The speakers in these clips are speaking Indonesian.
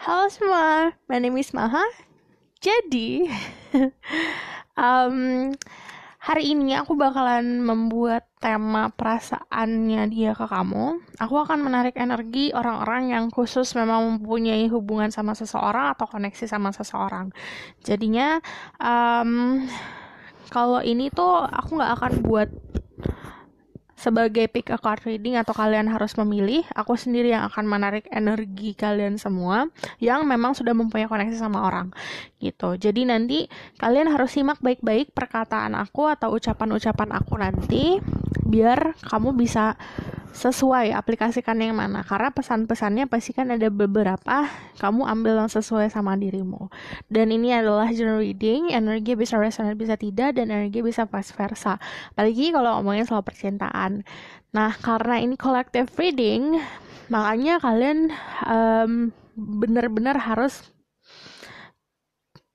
Halo semua, my name is Maha. Jadi, um, hari ini aku bakalan membuat tema perasaannya dia ke kamu. Aku akan menarik energi orang-orang yang khusus memang mempunyai hubungan sama seseorang atau koneksi sama seseorang. Jadinya, um, kalau ini tuh aku nggak akan buat sebagai pick a card reading atau kalian harus memilih, aku sendiri yang akan menarik energi kalian semua yang memang sudah mempunyai koneksi sama orang. Gitu. Jadi nanti kalian harus simak baik-baik perkataan aku atau ucapan-ucapan aku nanti biar kamu bisa sesuai aplikasikan yang mana karena pesan-pesannya pasti kan ada beberapa kamu ambil yang sesuai sama dirimu dan ini adalah general reading energi bisa resonate bisa tidak dan energi bisa vice versa apalagi kalau ngomongin soal percintaan nah karena ini collective reading makanya kalian um, benar-benar harus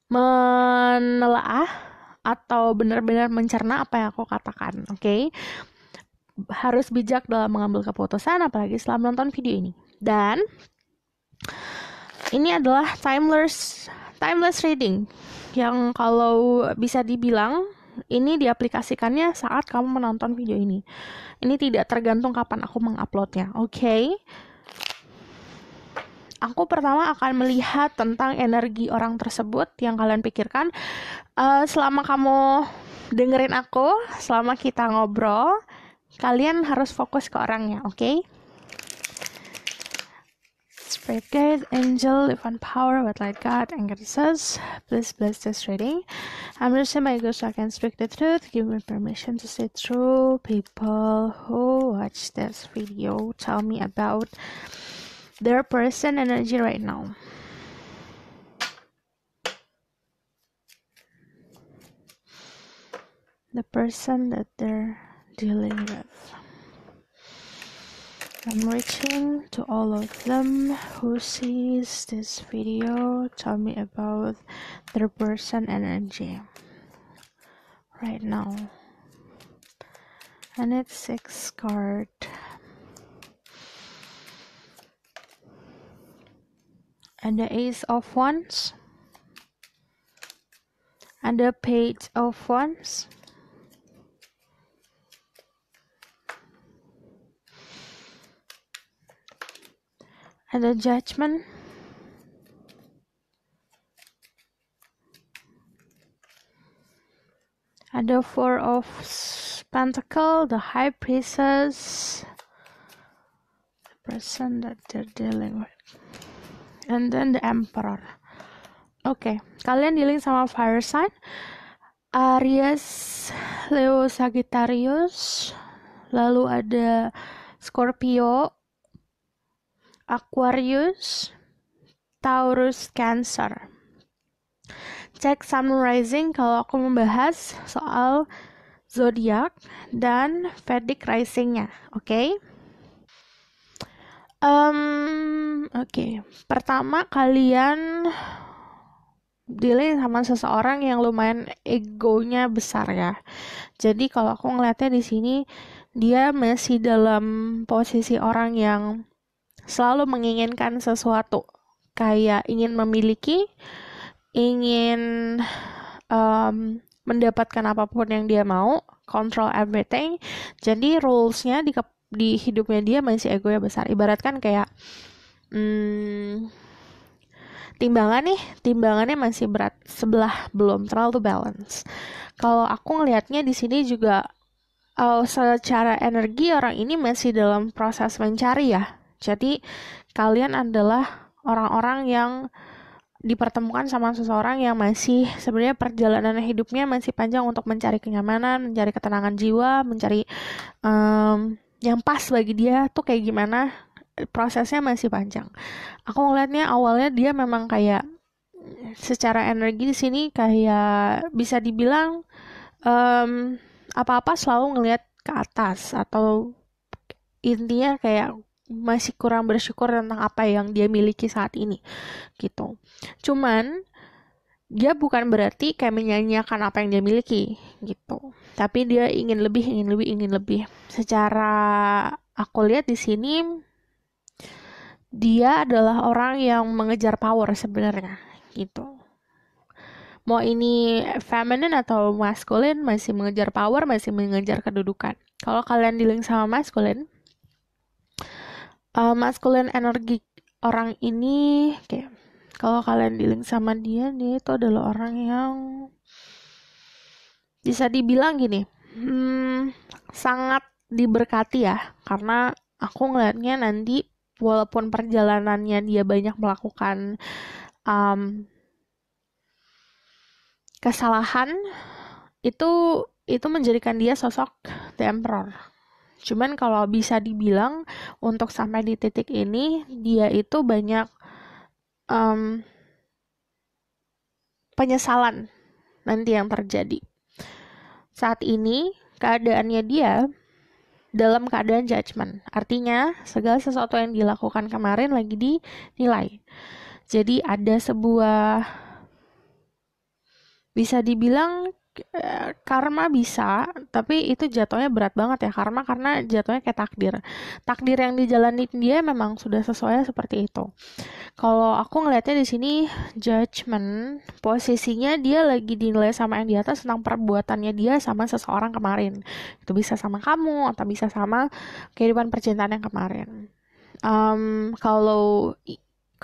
menelaah atau benar-benar mencerna apa yang aku katakan oke okay? harus bijak dalam mengambil keputusan apalagi setelah menonton video ini. Dan ini adalah timeless timeless reading yang kalau bisa dibilang ini diaplikasikannya saat kamu menonton video ini. Ini tidak tergantung kapan aku menguploadnya. Oke. Okay? Aku pertama akan melihat tentang energi orang tersebut yang kalian pikirkan. Uh, selama kamu dengerin aku, selama kita ngobrol, Kalian harus fokus ke orangnya, oke? Okay? Spirit guide, angel, divine power, what light God, angels, please bless this reading. I'm just saying, my ego so I can speak the truth. Give me permission to say true. People who watch this video, tell me about their person energy right now. The person that they're dealing with. I'm reaching to all of them who sees this video tell me about their person energy right now and it's six card and the ace of wands and the page of wands ada judgment ada four of pentacle the high priestess the person that they're dealing with and then the emperor oke okay. kalian dealing sama fire sign Aries Leo Sagittarius lalu ada Scorpio Aquarius, Taurus, Cancer. Cek Rising kalau aku membahas soal zodiak dan Vedic risingnya, oke? Okay? Um, oke. Okay. Pertama kalian dealing sama seseorang yang lumayan egonya besar ya. Jadi kalau aku ngeliatnya di sini dia masih dalam posisi orang yang selalu menginginkan sesuatu kayak ingin memiliki ingin um, mendapatkan apapun yang dia mau control everything jadi rulesnya di di hidupnya dia masih ego ya besar ibaratkan kayak hmm, timbangan nih timbangannya masih berat sebelah belum terlalu balance kalau aku ngelihatnya di sini juga oh, secara energi orang ini masih dalam proses mencari ya jadi kalian adalah orang-orang yang dipertemukan sama seseorang yang masih sebenarnya perjalanan hidupnya masih panjang untuk mencari kenyamanan, mencari ketenangan jiwa, mencari um, yang pas bagi dia tuh kayak gimana prosesnya masih panjang. Aku ngelihatnya awalnya dia memang kayak secara energi di sini kayak bisa dibilang apa mmm, apa-apa selalu ngelihat ke atas atau intinya kayak masih kurang bersyukur tentang apa yang dia miliki saat ini gitu cuman dia bukan berarti kayak menyanyiakan apa yang dia miliki gitu tapi dia ingin lebih ingin lebih ingin lebih secara aku lihat di sini dia adalah orang yang mengejar power sebenarnya gitu mau ini feminine atau masculine masih mengejar power masih mengejar kedudukan kalau kalian dealing sama maskulin uh, maskulin energi orang ini kayak kalau kalian dealing sama dia dia itu adalah orang yang bisa dibilang gini hmm, sangat diberkati ya karena aku ngelihatnya nanti walaupun perjalanannya dia banyak melakukan um, kesalahan itu itu menjadikan dia sosok the Cuman kalau bisa dibilang untuk sampai di titik ini dia itu banyak um, penyesalan nanti yang terjadi. Saat ini keadaannya dia dalam keadaan judgement. Artinya segala sesuatu yang dilakukan kemarin lagi dinilai. Jadi ada sebuah bisa dibilang Eh, karma bisa, tapi itu jatuhnya berat banget ya karma karena jatuhnya kayak takdir. Takdir yang dijalani dia memang sudah sesuai seperti itu. Kalau aku ngelihatnya di sini judgment posisinya dia lagi dinilai sama yang di atas tentang perbuatannya dia sama seseorang kemarin. Itu bisa sama kamu atau bisa sama kehidupan percintaan yang kemarin. Um, kalau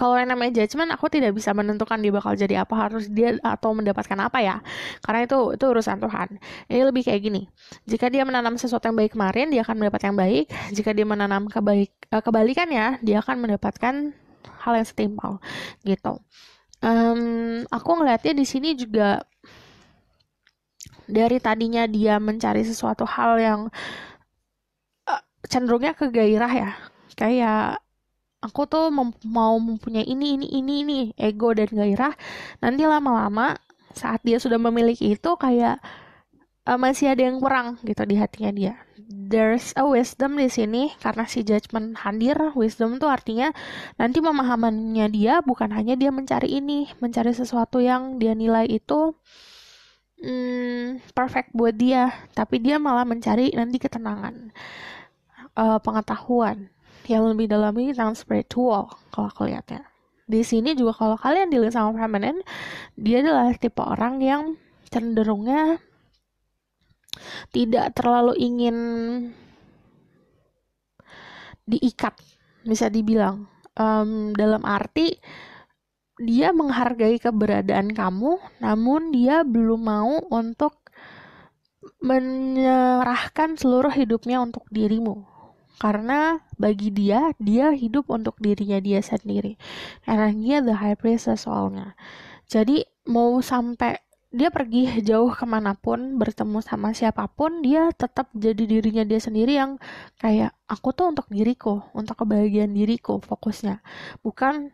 kalau yang namanya judgment, aku tidak bisa menentukan dia bakal jadi apa harus dia atau mendapatkan apa ya karena itu itu urusan Tuhan ini lebih kayak gini jika dia menanam sesuatu yang baik kemarin dia akan mendapat yang baik jika dia menanam kebaik ya, dia akan mendapatkan hal yang setimpal gitu um, aku ngelihatnya di sini juga dari tadinya dia mencari sesuatu hal yang uh, cenderungnya kegairah ya kayak aku tuh mem mau mempunyai ini ini ini ini ego dan gairah nanti lama-lama saat dia sudah memiliki itu kayak uh, masih ada yang kurang gitu di hatinya dia there's a wisdom di sini karena si judgment hadir wisdom tuh artinya nanti pemahamannya dia bukan hanya dia mencari ini mencari sesuatu yang dia nilai itu hmm, perfect buat dia tapi dia malah mencari nanti ketenangan uh, pengetahuan yang lebih dalam ini tentang spiritual kalau aku lihat ya di sini juga kalau kalian dilihat sama permanen dia adalah tipe orang yang cenderungnya tidak terlalu ingin diikat bisa dibilang um, dalam arti dia menghargai keberadaan kamu namun dia belum mau untuk menyerahkan seluruh hidupnya untuk dirimu karena bagi dia dia hidup untuk dirinya dia sendiri karena dia the high priestess soalnya jadi mau sampai dia pergi jauh kemanapun bertemu sama siapapun dia tetap jadi dirinya dia sendiri yang kayak aku tuh untuk diriku untuk kebahagiaan diriku fokusnya bukan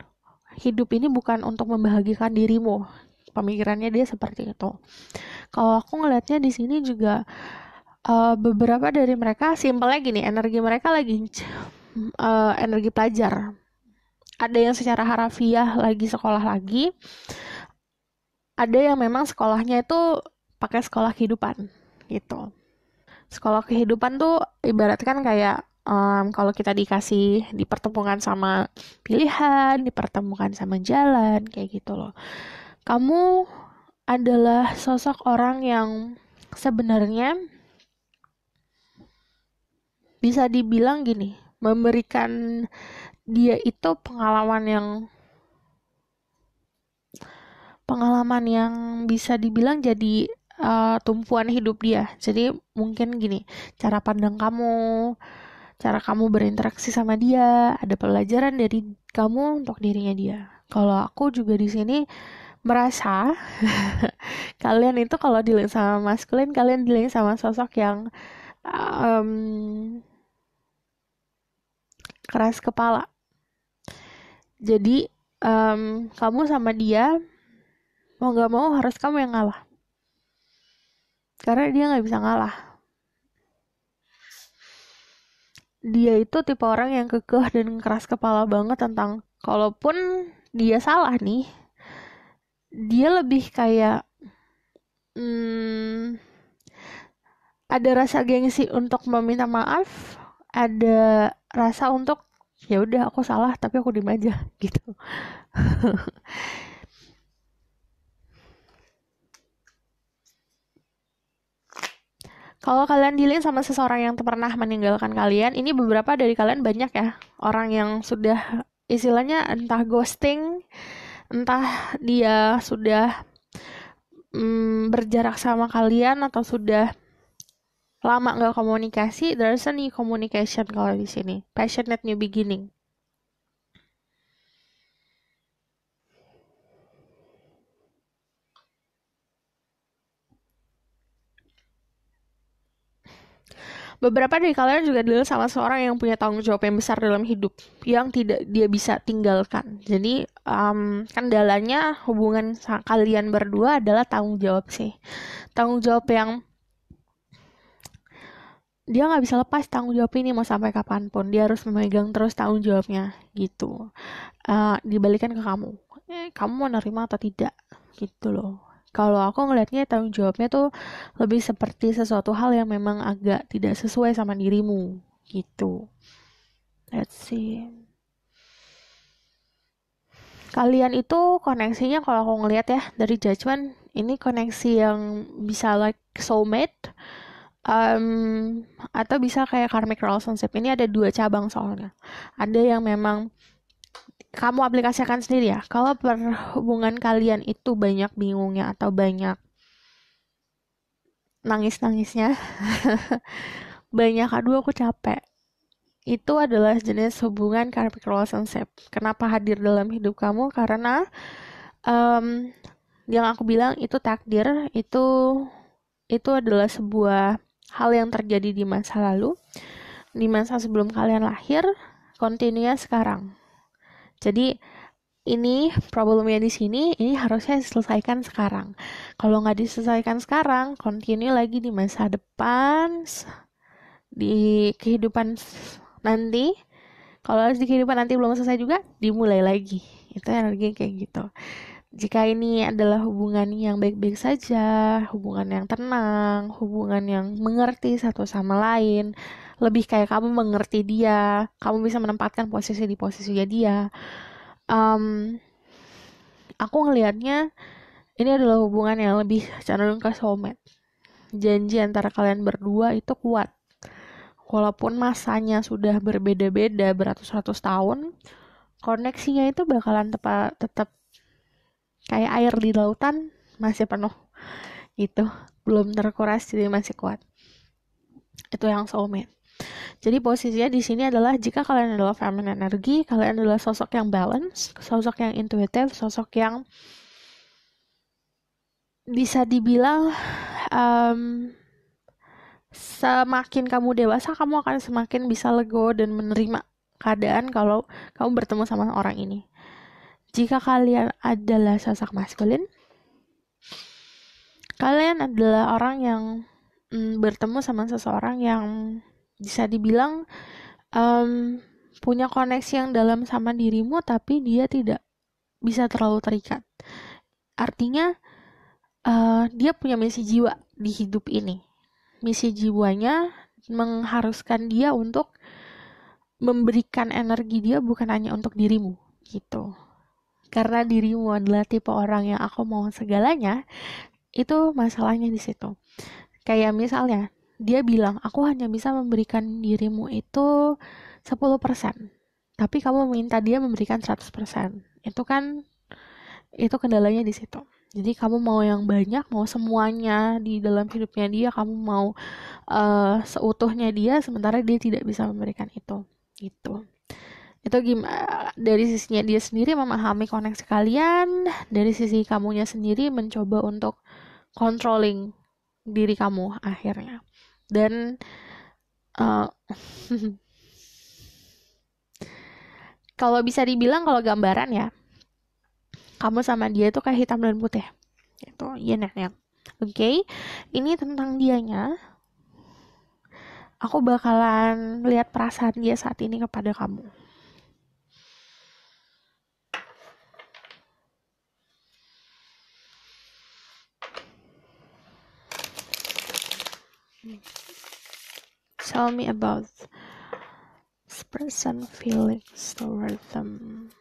hidup ini bukan untuk membahagikan dirimu pemikirannya dia seperti itu kalau aku ngelihatnya di sini juga uh, beberapa dari mereka simpelnya gini energi mereka lagi uh, energi pelajar ada yang secara harafiah lagi sekolah lagi ada yang memang sekolahnya itu pakai sekolah kehidupan gitu sekolah kehidupan tuh ibaratkan kayak um, kalau kita dikasih dipertemukan sama pilihan dipertemukan sama jalan kayak gitu loh kamu adalah sosok orang yang sebenarnya bisa dibilang gini, memberikan dia itu pengalaman yang pengalaman yang bisa dibilang jadi uh, tumpuan hidup dia. Jadi mungkin gini, cara pandang kamu, cara kamu berinteraksi sama dia, ada pelajaran dari kamu untuk dirinya dia. Kalau aku juga di sini merasa kalian itu kalau dilihat sama maskulin, kalian dilihat sama sosok yang um, keras kepala. Jadi um, kamu sama dia mau gak mau harus kamu yang ngalah. Karena dia nggak bisa ngalah. Dia itu tipe orang yang kekeh dan keras kepala banget tentang kalaupun dia salah nih, dia lebih kayak hmm, ada rasa gengsi untuk meminta maaf ada rasa untuk ya udah aku salah tapi aku diem aja gitu Kalau kalian dealing sama seseorang yang pernah meninggalkan kalian, ini beberapa dari kalian banyak ya orang yang sudah istilahnya entah ghosting, entah dia sudah mm, berjarak sama kalian atau sudah lama nggak komunikasi, there's a new communication kalau di sini. Passionate new beginning. Beberapa dari kalian juga dulu sama seorang yang punya tanggung jawab yang besar dalam hidup yang tidak dia bisa tinggalkan. Jadi um, kendalanya hubungan kalian berdua adalah tanggung jawab sih. Tanggung jawab yang dia nggak bisa lepas tanggung jawab ini mau sampai kapanpun dia harus memegang terus tanggung jawabnya gitu uh, dibalikan ke kamu eh, kamu mau nerima atau tidak gitu loh kalau aku ngelihatnya tanggung jawabnya tuh lebih seperti sesuatu hal yang memang agak tidak sesuai sama dirimu gitu let's see kalian itu koneksinya kalau aku ngelihat ya dari judgment ini koneksi yang bisa like soulmate um, atau bisa kayak karmic relationship ini ada dua cabang soalnya ada yang memang kamu aplikasikan sendiri ya kalau perhubungan kalian itu banyak bingungnya atau banyak nangis-nangisnya banyak aduh aku capek itu adalah jenis hubungan karmic relationship kenapa hadir dalam hidup kamu karena um, yang aku bilang itu takdir itu itu adalah sebuah hal yang terjadi di masa lalu, di masa sebelum kalian lahir, kontinunya sekarang. Jadi ini problemnya di sini, ini harusnya diselesaikan sekarang. Kalau nggak diselesaikan sekarang, continue lagi di masa depan, di kehidupan nanti. Kalau di kehidupan nanti belum selesai juga, dimulai lagi. Itu energi kayak gitu jika ini adalah hubungan yang baik-baik saja, hubungan yang tenang, hubungan yang mengerti satu sama lain, lebih kayak kamu mengerti dia, kamu bisa menempatkan posisi di posisi dia. Um, aku ngelihatnya ini adalah hubungan yang lebih cenderung ke soulmate. Janji antara kalian berdua itu kuat. Walaupun masanya sudah berbeda-beda beratus-ratus tahun, koneksinya itu bakalan tepa, tetap kayak air di lautan masih penuh gitu belum terkuras jadi masih kuat itu yang soulmate jadi posisinya di sini adalah jika kalian adalah feminine energi, kalian adalah sosok yang balance, sosok yang intuitive sosok yang bisa dibilang um, semakin kamu dewasa, kamu akan semakin bisa lego dan menerima keadaan kalau kamu bertemu sama orang ini. Jika kalian adalah sosok maskulin, kalian adalah orang yang mm, bertemu sama seseorang yang bisa dibilang um, punya koneksi yang dalam sama dirimu, tapi dia tidak bisa terlalu terikat. Artinya, uh, dia punya misi jiwa di hidup ini. Misi jiwanya mengharuskan dia untuk memberikan energi dia bukan hanya untuk dirimu gitu karena dirimu adalah tipe orang yang aku mau segalanya itu masalahnya di situ kayak misalnya dia bilang aku hanya bisa memberikan dirimu itu 10% tapi kamu minta dia memberikan 100% itu kan itu kendalanya di situ jadi kamu mau yang banyak mau semuanya di dalam hidupnya dia kamu mau uh, seutuhnya dia sementara dia tidak bisa memberikan itu gitu itu gimana dari sisinya dia sendiri memahami koneksi kalian dari sisi kamunya sendiri mencoba untuk controlling diri kamu akhirnya dan uh, kalau bisa dibilang kalau gambaran ya kamu sama dia itu kayak hitam dan putih itu ya yeah, yeah. oke okay? ini tentang dianya aku bakalan lihat perasaan dia saat ini kepada kamu Tell me about his present feelings toward them.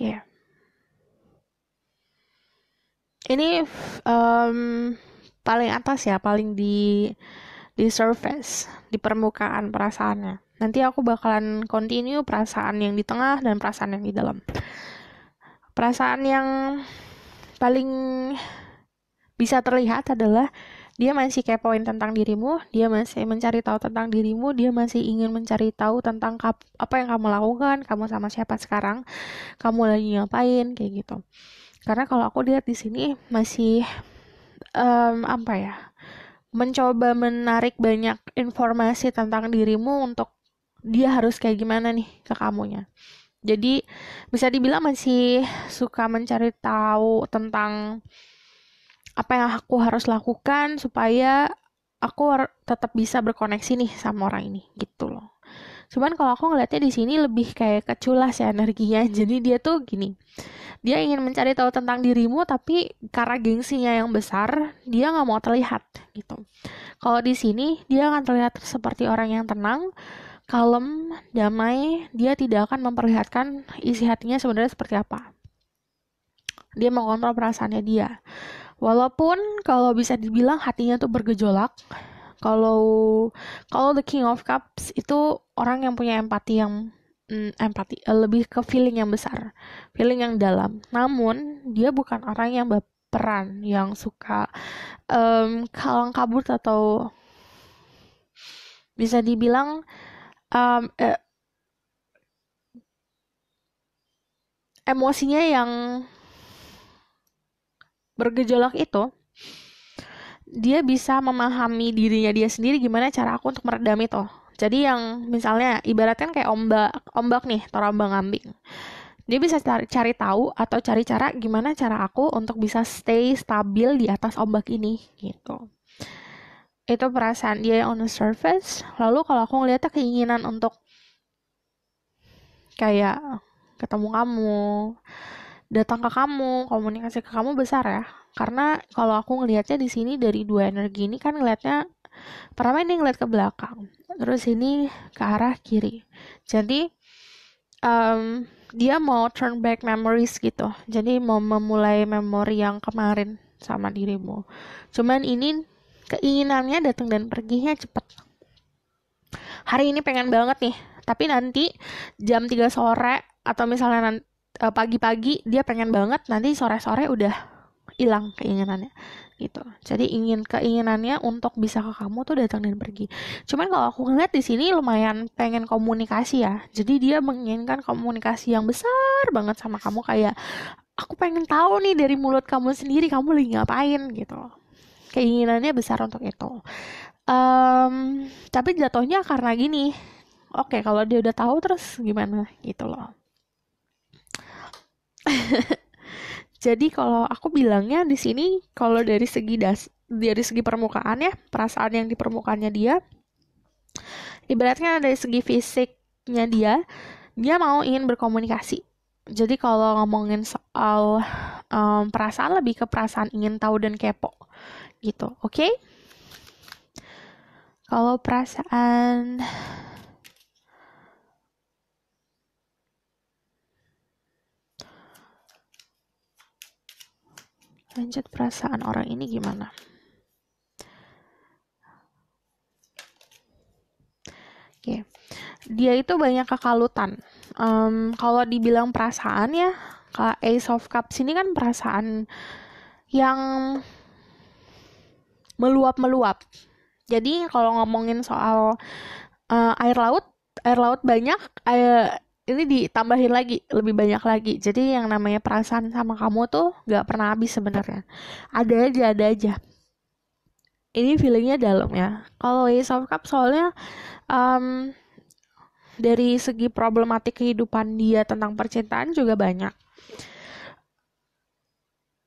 Ya, yeah. Ini um, paling atas ya, paling di di surface, di permukaan perasaannya. Nanti aku bakalan continue perasaan yang di tengah dan perasaan yang di dalam. Perasaan yang paling bisa terlihat adalah dia masih kepoin tentang dirimu, dia masih mencari tahu tentang dirimu, dia masih ingin mencari tahu tentang apa yang kamu lakukan, kamu sama siapa sekarang, kamu lagi ngapain, kayak gitu. Karena kalau aku lihat di sini masih um, apa ya, mencoba menarik banyak informasi tentang dirimu untuk dia harus kayak gimana nih ke kamunya. Jadi bisa dibilang masih suka mencari tahu tentang apa yang aku harus lakukan supaya aku tetap bisa berkoneksi nih sama orang ini gitu loh. Cuman kalau aku ngeliatnya di sini lebih kayak keculas ya energinya. Jadi dia tuh gini. Dia ingin mencari tahu tentang dirimu tapi karena gengsinya yang besar, dia nggak mau terlihat gitu. Kalau di sini dia akan terlihat seperti orang yang tenang, kalem, damai, dia tidak akan memperlihatkan isi hatinya sebenarnya seperti apa. Dia mengontrol perasaannya dia Walaupun kalau bisa dibilang hatinya tuh bergejolak, kalau kalau The King of Cups itu orang yang punya empati yang mm, empati eh, lebih ke feeling yang besar, feeling yang dalam. Namun dia bukan orang yang berperan yang suka um, kalang kabut atau bisa dibilang um, eh, emosinya yang bergejolak itu dia bisa memahami dirinya dia sendiri gimana cara aku untuk meredam itu jadi yang misalnya ibaratkan kayak ombak ombak nih terombang ambing dia bisa cari, cari tahu atau cari cara gimana cara aku untuk bisa stay stabil di atas ombak ini gitu itu perasaan dia on the surface lalu kalau aku ngeliatnya keinginan untuk kayak ketemu kamu datang ke kamu, komunikasi ke kamu besar ya. Karena kalau aku ngelihatnya di sini dari dua energi ini kan ngelihatnya pertama ini ngelihat ke belakang, terus ini ke arah kiri. Jadi um, dia mau turn back memories gitu. Jadi mau memulai memori yang kemarin sama dirimu. Cuman ini keinginannya datang dan perginya cepat. Hari ini pengen banget nih, tapi nanti jam 3 sore atau misalnya nanti Eh, pagi-pagi dia pengen banget nanti sore-sore udah hilang keinginannya gitu jadi ingin keinginannya untuk bisa ke kamu tuh datang dan pergi cuman kalau aku ngeliat di sini lumayan pengen komunikasi ya jadi dia menginginkan komunikasi yang besar banget sama kamu kayak aku pengen tahu nih dari mulut kamu sendiri kamu lagi ngapain gitu keinginannya besar untuk itu um, tapi jatuhnya karena gini oke okay, kalau dia udah tahu terus gimana gitu loh Jadi kalau aku bilangnya di sini kalau dari segi das dari segi permukaan ya, perasaan yang di permukaannya dia ibaratnya dari segi fisiknya dia, dia mau ingin berkomunikasi. Jadi kalau ngomongin soal um, perasaan lebih ke perasaan ingin tahu dan kepo gitu, oke? Okay? Kalau perasaan pencet perasaan orang ini gimana? Oke, okay. dia itu banyak kekalutan. Um, kalau dibilang perasaan ya, kalau Ace of Cups ini kan perasaan yang meluap-meluap. Jadi kalau ngomongin soal uh, air laut, air laut banyak, air, ini ditambahin lagi lebih banyak lagi jadi yang namanya perasaan sama kamu tuh nggak pernah habis sebenarnya ada aja ada aja ini feelingnya dalam ya kalau Ace of Cup soalnya um, dari segi problematik kehidupan dia tentang percintaan juga banyak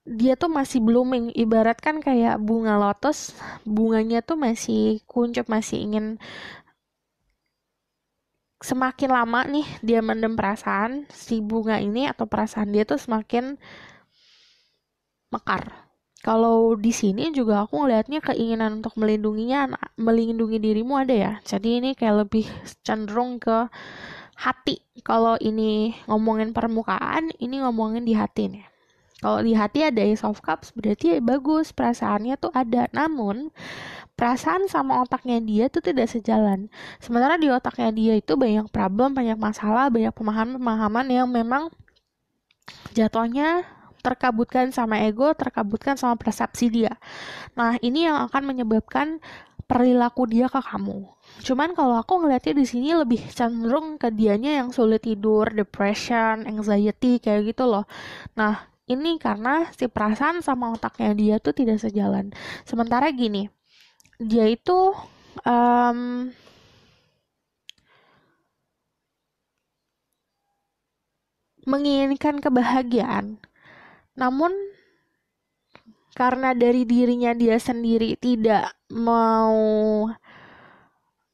dia tuh masih blooming ibarat kan kayak bunga lotus bunganya tuh masih kuncup masih ingin semakin lama nih dia mendem perasaan si bunga ini atau perasaan dia tuh semakin mekar kalau di sini juga aku ngelihatnya keinginan untuk melindunginya melindungi dirimu ada ya jadi ini kayak lebih cenderung ke hati kalau ini ngomongin permukaan ini ngomongin di hati nih kalau di hati ada ace of cups berarti ya bagus perasaannya tuh ada namun perasaan sama otaknya dia itu tidak sejalan sementara di otaknya dia itu banyak problem banyak masalah banyak pemahaman-pemahaman yang memang jatuhnya terkabutkan sama ego, terkabutkan sama persepsi dia. Nah, ini yang akan menyebabkan perilaku dia ke kamu. Cuman kalau aku ngeliatnya di sini lebih cenderung ke dianya yang sulit tidur, depression, anxiety kayak gitu loh. Nah, ini karena si perasaan sama otaknya dia tuh tidak sejalan. Sementara gini, dia itu um, menginginkan kebahagiaan. Namun karena dari dirinya dia sendiri tidak mau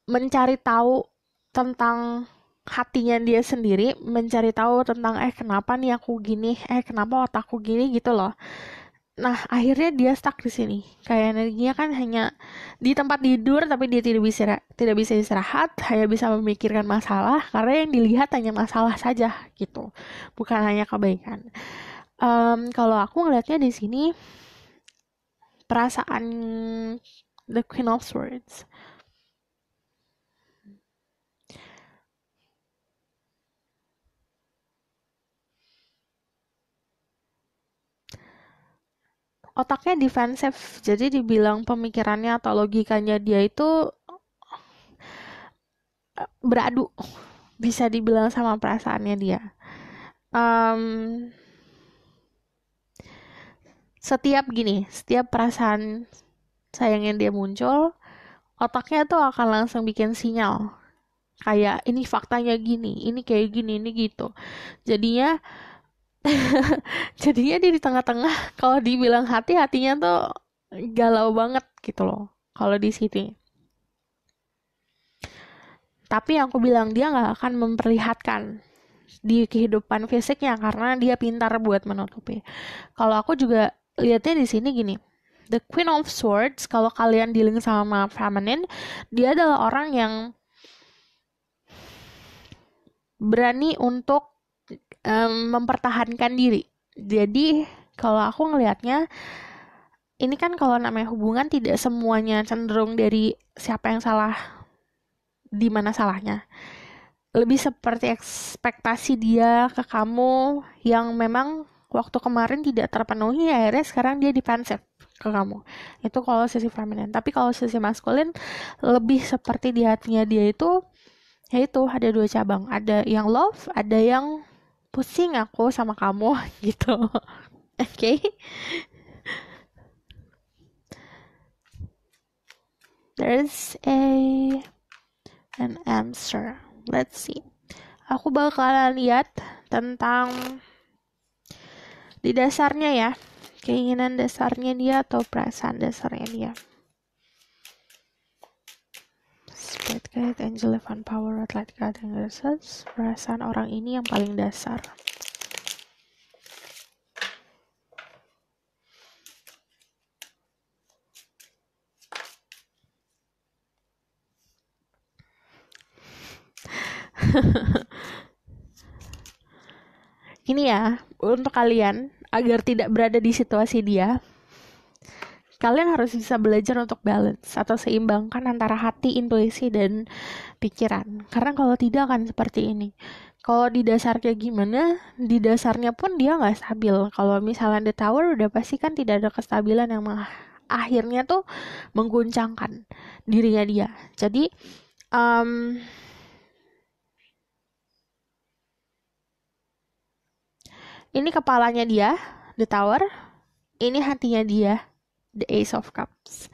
mencari tahu tentang hatinya dia sendiri, mencari tahu tentang eh kenapa nih aku gini, eh kenapa otakku gini gitu loh. Nah, akhirnya dia stuck di sini. Kayak energinya kan hanya di tempat tidur, tapi dia tidak bisa tidak bisa istirahat, hanya bisa memikirkan masalah karena yang dilihat hanya masalah saja gitu, bukan hanya kebaikan. Um, kalau aku ngelihatnya di sini perasaan the Queen of Swords otaknya defensif jadi dibilang pemikirannya atau logikanya dia itu eh, beradu bisa dibilang sama perasaannya dia um, setiap gini setiap perasaan sayangnya dia muncul otaknya tuh akan langsung bikin sinyal kayak ini faktanya gini ini kayak gini ini gitu jadinya jadinya dia di tengah-tengah kalau dibilang hati hatinya tuh galau banget gitu loh kalau di sini tapi yang aku bilang dia nggak akan memperlihatkan di kehidupan fisiknya karena dia pintar buat menutupi. Kalau aku juga lihatnya di sini gini. The Queen of Swords kalau kalian dealing sama feminine, dia adalah orang yang berani untuk um, mempertahankan diri. Jadi kalau aku ngelihatnya ini kan kalau namanya hubungan tidak semuanya cenderung dari siapa yang salah di mana salahnya. Lebih seperti ekspektasi dia ke kamu yang memang waktu kemarin tidak terpenuhi akhirnya sekarang dia dipansep ke kamu. Itu kalau sisi feminin. Tapi kalau sisi maskulin lebih seperti di hatinya dia itu yaitu ada dua cabang, ada yang love, ada yang pusing aku sama kamu gitu oke okay? there's a an answer let's see aku bakalan lihat tentang di dasarnya ya keinginan dasarnya dia atau perasaan dasarnya dia Blacklight, Angel, Evan Power, Light Garden Research, perasaan orang ini yang paling dasar. ini ya untuk kalian agar tidak berada di situasi dia kalian harus bisa belajar untuk balance atau seimbangkan antara hati, intuisi, dan pikiran. Karena kalau tidak akan seperti ini. Kalau di dasar gimana, di dasarnya pun dia nggak stabil. Kalau misalnya the tower udah pasti kan tidak ada kestabilan yang akhirnya tuh mengguncangkan dirinya dia. Jadi um, ini kepalanya dia, the tower, ini hatinya dia, the Ace of Cups.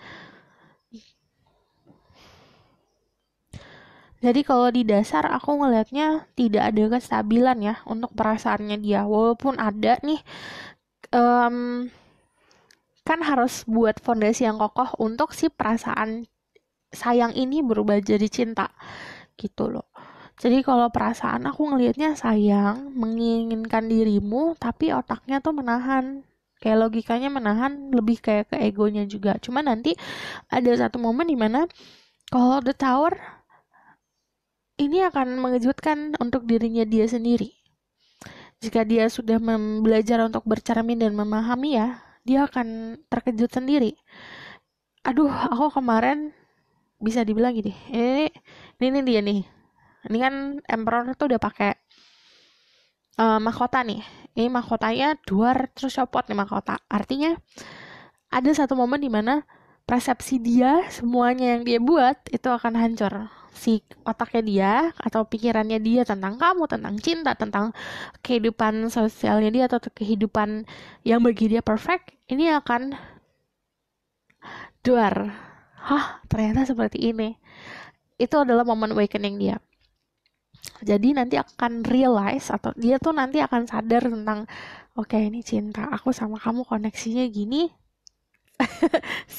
Jadi kalau di dasar aku ngelihatnya tidak ada kestabilan ya untuk perasaannya dia. Walaupun ada nih, um, kan harus buat fondasi yang kokoh untuk si perasaan sayang ini berubah jadi cinta gitu loh. Jadi kalau perasaan aku ngelihatnya sayang, menginginkan dirimu, tapi otaknya tuh menahan kayak logikanya menahan lebih kayak ke egonya juga cuman nanti ada satu momen dimana kalau the tower ini akan mengejutkan untuk dirinya dia sendiri jika dia sudah belajar untuk bercermin dan memahami ya dia akan terkejut sendiri aduh aku kemarin bisa dibilang gini ini eh, ini, ini dia nih ini kan emperor tuh udah pakai uh, mahkota nih. Ini mahkotanya terus copot nih mahkota. Artinya ada satu momen di mana persepsi dia semuanya yang dia buat itu akan hancur si otaknya dia atau pikirannya dia tentang kamu tentang cinta tentang kehidupan sosialnya dia atau kehidupan yang bagi dia perfect ini akan duar hah ternyata seperti ini itu adalah momen awakening dia jadi nanti akan realize atau dia tuh nanti akan sadar tentang oke okay, ini cinta aku sama kamu koneksinya gini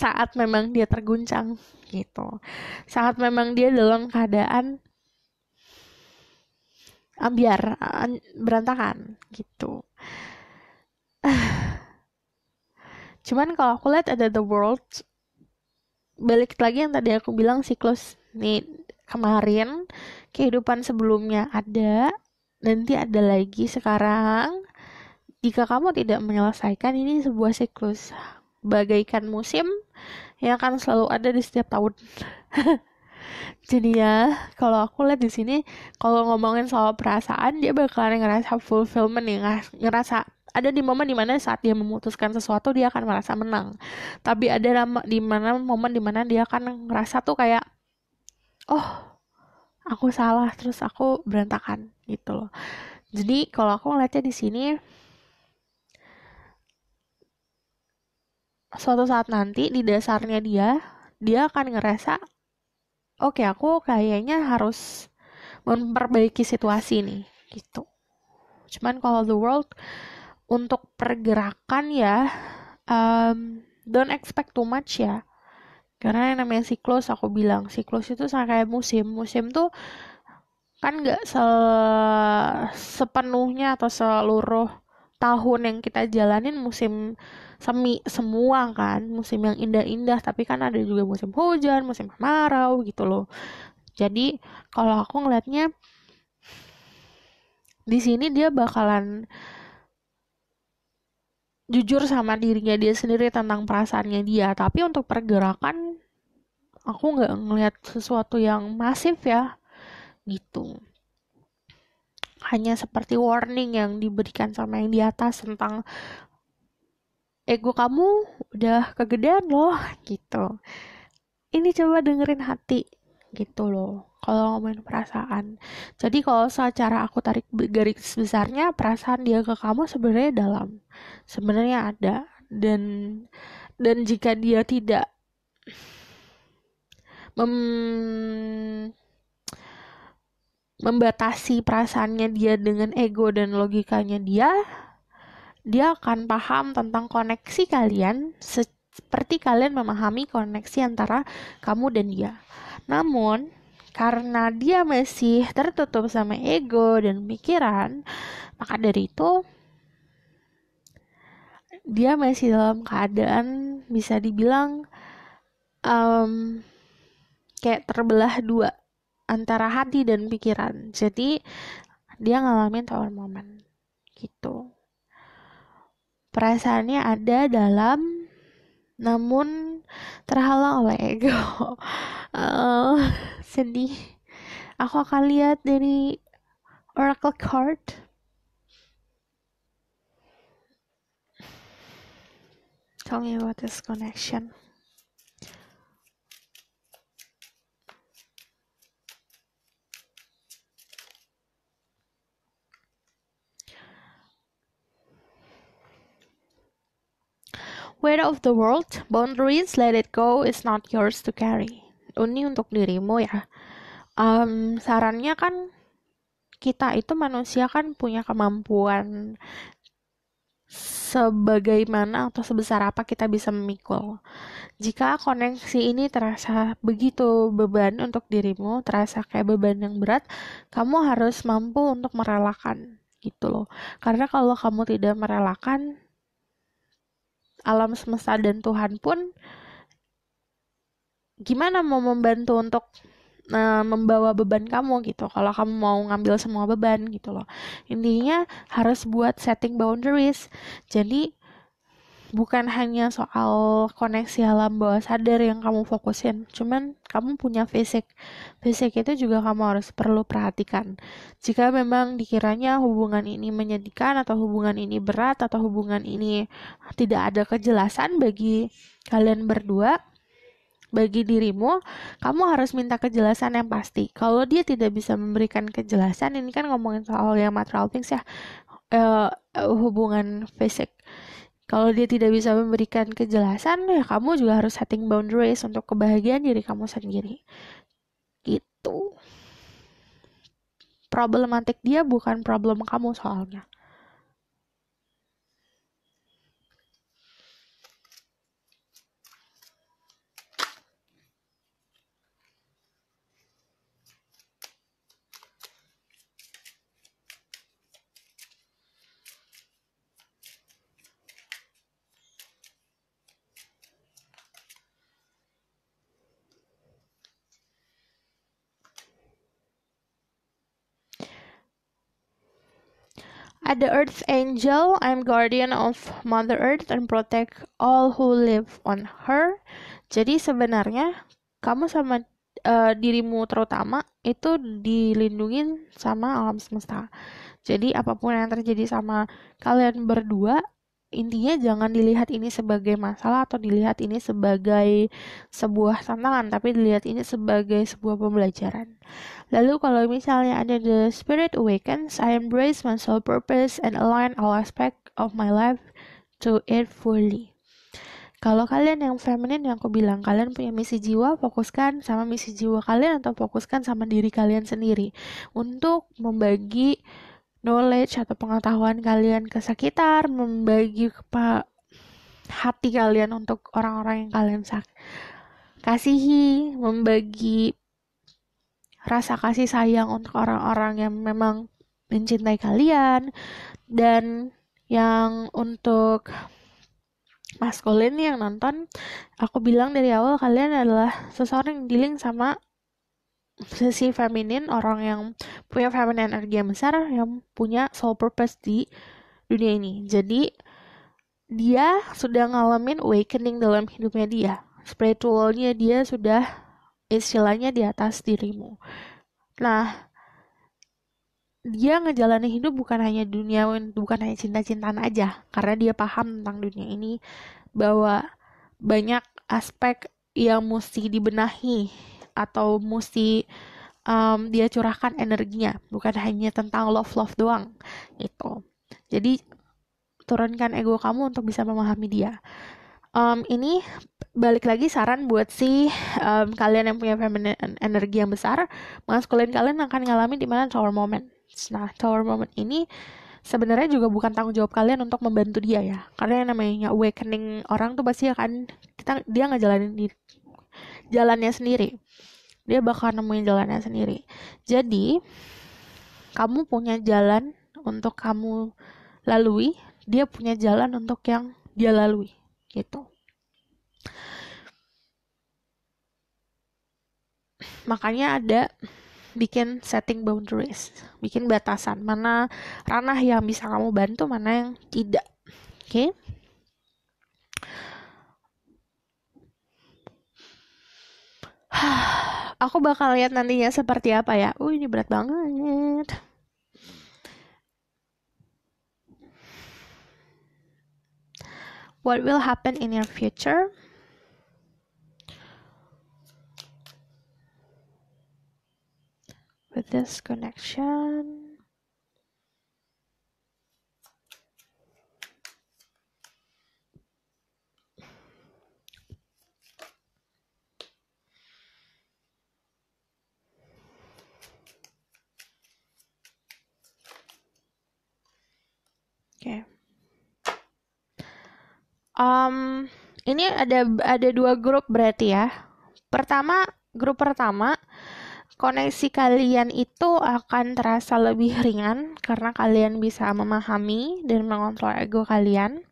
saat memang dia terguncang gitu saat memang dia dalam keadaan ambiar ah, ah, berantakan gitu cuman kalau aku lihat ada the world balik lagi yang tadi aku bilang siklus nih kemarin, kehidupan sebelumnya ada, nanti ada lagi sekarang. Jika kamu tidak menyelesaikan ini sebuah siklus, bagaikan musim yang akan selalu ada di setiap tahun. Jadi ya, kalau aku lihat di sini, kalau ngomongin soal perasaan, dia bakalan ngerasa fulfillment nih, ngerasa ada di momen dimana saat dia memutuskan sesuatu dia akan merasa menang tapi ada di mana momen dimana dia akan ngerasa tuh kayak oh aku salah terus aku berantakan gitu loh jadi kalau aku ngeliatnya di sini suatu saat nanti di dasarnya dia dia akan ngerasa oke okay, aku kayaknya harus memperbaiki situasi nih gitu cuman kalau the world untuk pergerakan ya um, don't expect too much ya karena yang namanya siklus aku bilang siklus itu sama kayak musim musim tuh kan nggak se sepenuhnya atau seluruh tahun yang kita jalanin musim semi semua kan musim yang indah-indah tapi kan ada juga musim hujan musim kemarau gitu loh jadi kalau aku ngelihatnya di sini dia bakalan jujur sama dirinya dia sendiri tentang perasaannya dia tapi untuk pergerakan aku nggak ngelihat sesuatu yang masif ya gitu hanya seperti warning yang diberikan sama yang di atas tentang ego kamu udah kegedean loh gitu ini coba dengerin hati gitu loh kalau ngomongin perasaan. Jadi kalau secara aku tarik garis besarnya perasaan dia ke kamu sebenarnya dalam, sebenarnya ada dan dan jika dia tidak mem membatasi perasaannya dia dengan ego dan logikanya dia, dia akan paham tentang koneksi kalian seperti kalian memahami koneksi antara kamu dan dia. Namun, karena dia masih tertutup sama ego dan pikiran, maka dari itu dia masih dalam keadaan bisa dibilang um, kayak terbelah dua antara hati dan pikiran. Jadi dia ngalamin tower moment gitu. Perasaannya ada dalam namun terhalang oleh ego uh, sedih aku akan lihat dari oracle card tell me about this connection weight of the world, boundaries, let it go, is not yours to carry. Ini untuk dirimu ya. Um, sarannya kan kita itu manusia kan punya kemampuan sebagaimana atau sebesar apa kita bisa memikul. Jika koneksi ini terasa begitu beban untuk dirimu, terasa kayak beban yang berat, kamu harus mampu untuk merelakan gitu loh. Karena kalau kamu tidak merelakan, alam semesta dan Tuhan pun gimana mau membantu untuk uh, membawa beban kamu gitu kalau kamu mau ngambil semua beban gitu loh intinya harus buat setting boundaries jadi bukan hanya soal koneksi alam bawah sadar yang kamu fokusin, cuman kamu punya fisik. Fisik itu juga kamu harus perlu perhatikan. Jika memang dikiranya hubungan ini menyedihkan atau hubungan ini berat atau hubungan ini tidak ada kejelasan bagi kalian berdua, bagi dirimu, kamu harus minta kejelasan yang pasti. Kalau dia tidak bisa memberikan kejelasan, ini kan ngomongin soal yang material things ya, uh, hubungan fisik kalau dia tidak bisa memberikan kejelasan, ya kamu juga harus setting boundaries untuk kebahagiaan diri kamu sendiri. Gitu. Problematik dia bukan problem kamu soalnya. At the Earth's angel, I am guardian of Mother Earth and protect all who live on her. Jadi sebenarnya kamu sama uh, dirimu terutama itu dilindungi sama alam semesta. Jadi apapun yang terjadi sama kalian berdua, intinya jangan dilihat ini sebagai masalah atau dilihat ini sebagai sebuah tantangan, tapi dilihat ini sebagai sebuah pembelajaran. Lalu kalau misalnya ada the spirit awakens, I embrace my soul purpose and align all aspect of my life to it fully. Kalau kalian yang feminin yang aku bilang kalian punya misi jiwa, fokuskan sama misi jiwa kalian atau fokuskan sama diri kalian sendiri untuk membagi knowledge atau pengetahuan kalian ke sekitar, membagi ke hati kalian untuk orang-orang yang kalian sak kasihi, membagi rasa kasih sayang untuk orang-orang yang memang mencintai kalian dan yang untuk maskulin yang nonton aku bilang dari awal kalian adalah seseorang yang dealing sama sisi feminin orang yang punya feminine energi yang besar yang punya soul purpose di dunia ini jadi dia sudah ngalamin awakening dalam hidupnya dia spiritualnya dia sudah istilahnya di atas dirimu. Nah, dia ngejalanin hidup bukan hanya dunia, bukan hanya cinta-cintaan aja, karena dia paham tentang dunia ini bahwa banyak aspek yang mesti dibenahi atau mesti um, dia curahkan energinya, bukan hanya tentang love love doang Itu. Jadi turunkan ego kamu untuk bisa memahami dia um, ini balik lagi saran buat si um, kalian yang punya feminine energi yang besar, maskulin kalian akan ngalamin di mana tower moment. Nah, tower moment ini sebenarnya juga bukan tanggung jawab kalian untuk membantu dia ya. Karena yang namanya awakening orang tuh pasti akan kita dia ngejalanin di jalannya sendiri. Dia bakal nemuin jalannya sendiri. Jadi, kamu punya jalan untuk kamu lalui, dia punya jalan untuk yang dia lalui gitu makanya ada bikin setting boundaries, bikin batasan mana ranah yang bisa kamu bantu, mana yang tidak. Oke. Okay? Aku bakal lihat nantinya seperti apa ya. Uh, ini berat banget. what will happen in your future with this connection um, ini ada ada dua grup berarti ya. Pertama, grup pertama koneksi kalian itu akan terasa lebih ringan karena kalian bisa memahami dan mengontrol ego kalian.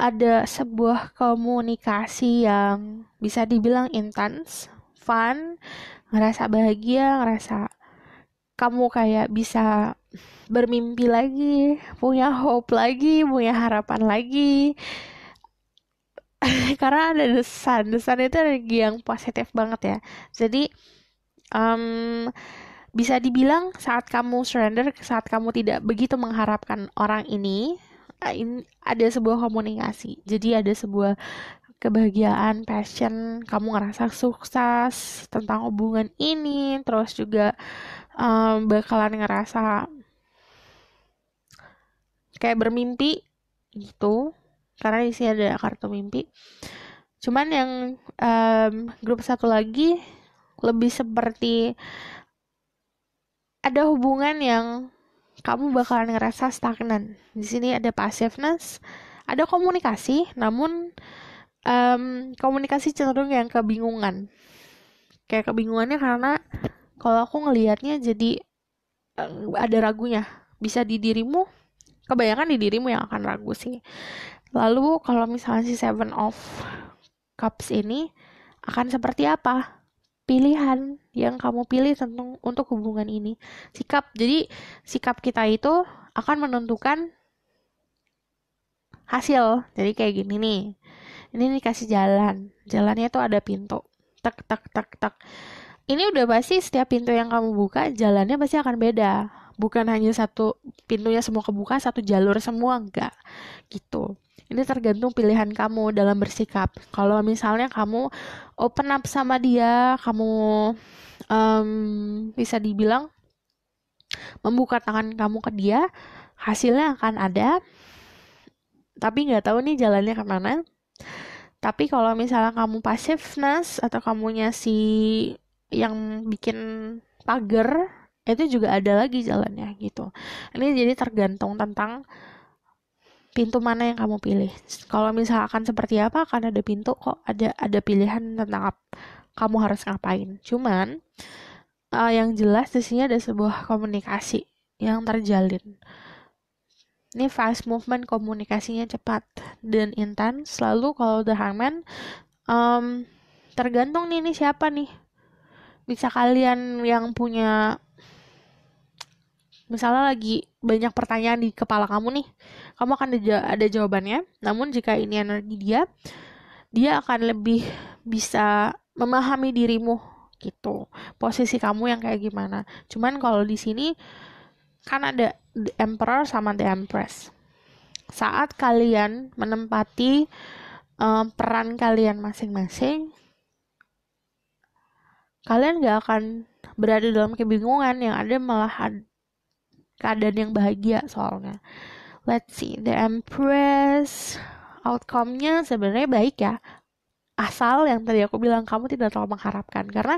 Ada sebuah komunikasi yang bisa dibilang intens, fun, ngerasa bahagia, ngerasa kamu kayak bisa bermimpi lagi, punya hope lagi, punya harapan lagi karena ada desan desan itu energi yang positif banget ya jadi um, bisa dibilang saat kamu surrender saat kamu tidak begitu mengharapkan orang ini eh, ada sebuah komunikasi jadi ada sebuah kebahagiaan passion kamu ngerasa sukses tentang hubungan ini terus juga um, bakalan ngerasa kayak bermimpi gitu karena di sini ada kartu mimpi cuman yang um, grup satu lagi lebih seperti ada hubungan yang kamu bakalan ngerasa stagnan di sini ada passiveness ada komunikasi namun um, komunikasi cenderung yang kebingungan kayak kebingungannya karena kalau aku ngelihatnya jadi eh, ada ragunya bisa di dirimu kebanyakan di dirimu yang akan ragu sih Lalu kalau misalnya si Seven of Cups ini akan seperti apa? Pilihan yang kamu pilih tentang untuk hubungan ini. Sikap. Jadi sikap kita itu akan menentukan hasil. Jadi kayak gini nih. Ini dikasih jalan. Jalannya tuh ada pintu. Tak tak tak tak. Ini udah pasti setiap pintu yang kamu buka jalannya pasti akan beda. Bukan hanya satu pintunya semua kebuka, satu jalur semua enggak. Gitu. Ini tergantung pilihan kamu dalam bersikap. Kalau misalnya kamu open up sama dia, kamu um, bisa dibilang membuka tangan kamu ke dia, hasilnya akan ada. Tapi nggak tahu nih jalannya kemana. Tapi kalau misalnya kamu passiveness atau kamunya si yang bikin pagar itu juga ada lagi jalannya gitu. Ini jadi tergantung tentang pintu mana yang kamu pilih. Kalau misalkan seperti apa akan ada pintu kok ada ada pilihan tentang apa, kamu harus ngapain. Cuman uh, yang jelas di sini ada sebuah komunikasi yang terjalin. Ini fast movement komunikasinya cepat dan intens. selalu. kalau The Hangman um, tergantung nih ini siapa nih. Bisa kalian yang punya misalnya lagi banyak pertanyaan di kepala kamu nih, kamu akan ada jawabannya. Namun jika ini energi dia, dia akan lebih bisa memahami dirimu gitu. Posisi kamu yang kayak gimana. Cuman kalau di sini kan ada the emperor sama the empress. Saat kalian menempati um, peran kalian masing-masing, kalian gak akan berada dalam kebingungan yang ada malah keadaan yang bahagia soalnya let's see the empress outcome-nya sebenarnya baik ya asal yang tadi aku bilang kamu tidak terlalu mengharapkan karena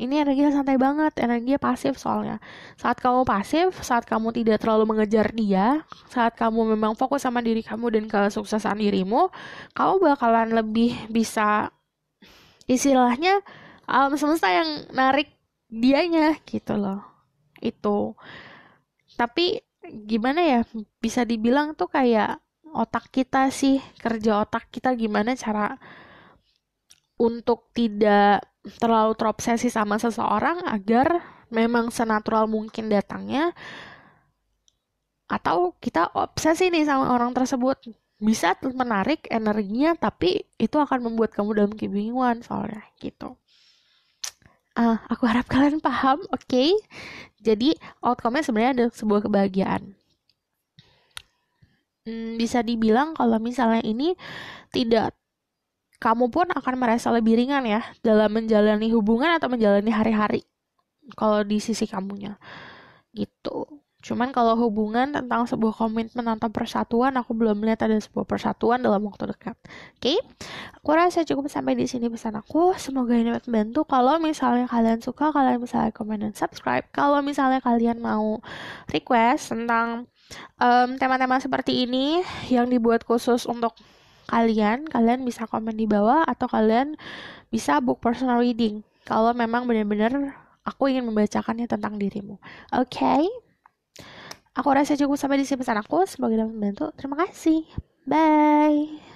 ini energinya santai banget energinya pasif soalnya saat kamu pasif saat kamu tidak terlalu mengejar dia saat kamu memang fokus sama diri kamu dan kesuksesan dirimu kamu bakalan lebih bisa istilahnya alam semesta yang narik dianya gitu loh itu tapi gimana ya bisa dibilang tuh kayak otak kita sih kerja otak kita gimana cara untuk tidak terlalu terobsesi sama seseorang agar memang senatural mungkin datangnya atau kita obsesi nih sama orang tersebut bisa menarik energinya tapi itu akan membuat kamu dalam kebingungan soalnya gitu uh, aku harap kalian paham oke okay? jadi outcome-nya sebenarnya ada sebuah kebahagiaan hmm, bisa dibilang kalau misalnya ini tidak kamu pun akan merasa lebih ringan ya dalam menjalani hubungan atau menjalani hari-hari kalau di sisi kamunya gitu Cuman kalau hubungan tentang sebuah komitmen atau persatuan, aku belum melihat ada sebuah persatuan dalam waktu dekat. Oke, okay? aku rasa cukup sampai di sini pesan aku. Semoga ini membantu. Kalau misalnya kalian suka, kalian bisa like, comment, dan subscribe. Kalau misalnya kalian mau request tentang tema tema-tema seperti ini yang dibuat khusus untuk kalian, kalian bisa komen di bawah atau kalian bisa book personal reading. Kalau memang benar-benar aku ingin membacakannya tentang dirimu. Oke. Okay? Aku rasa cukup sampai di sini pesan aku. sebagai dapat membantu. Terima kasih. Bye.